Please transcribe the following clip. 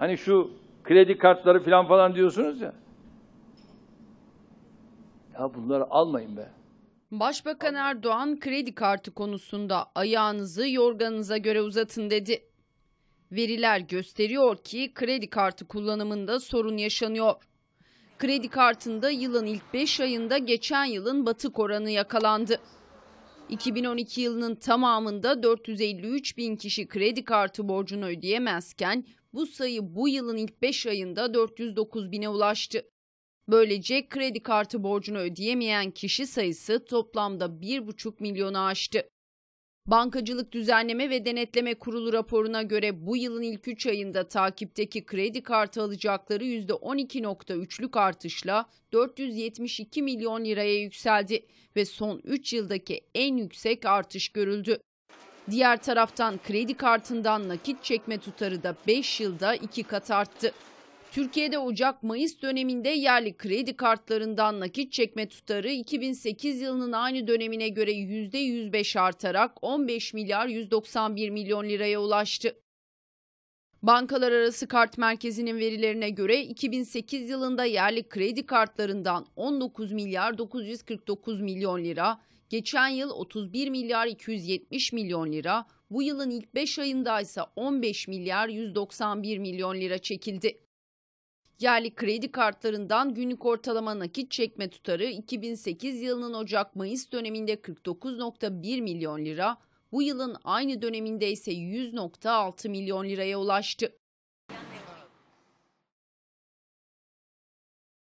Hani şu kredi kartları falan falan diyorsunuz ya. Ya bunları almayın be. Başbakan Erdoğan kredi kartı konusunda ayağınızı yorganınıza göre uzatın dedi. Veriler gösteriyor ki kredi kartı kullanımında sorun yaşanıyor. Kredi kartında yılın ilk 5 ayında geçen yılın batık oranı yakalandı. 2012 yılının tamamında 453 bin kişi kredi kartı borcunu ödeyemezken bu sayı bu yılın ilk 5 ayında 409 bine ulaştı. Böylece kredi kartı borcunu ödeyemeyen kişi sayısı toplamda 1,5 milyonu aştı. Bankacılık Düzenleme ve Denetleme Kurulu raporuna göre bu yılın ilk 3 ayında takipteki kredi kartı alacakları %12.3'lük artışla 472 milyon liraya yükseldi ve son 3 yıldaki en yüksek artış görüldü. Diğer taraftan kredi kartından nakit çekme tutarı da 5 yılda 2 kat arttı. Türkiye'de Ocak-Mayıs döneminde yerli kredi kartlarından nakit çekme tutarı 2008 yılının aynı dönemine göre %105 artarak 15 milyar 191 milyon liraya ulaştı. Bankalar Arası Kart Merkezi'nin verilerine göre 2008 yılında yerli kredi kartlarından 19 milyar 949 milyon lira, geçen yıl 31 milyar 270 milyon lira, bu yılın ilk 5 ayında ise 15 milyar 191 milyon lira çekildi. Yerli kredi kartlarından günlük ortalama nakit çekme tutarı 2008 yılının Ocak-Mayıs döneminde 49.1 milyon lira, bu yılın aynı döneminde ise 100.6 milyon liraya ulaştı.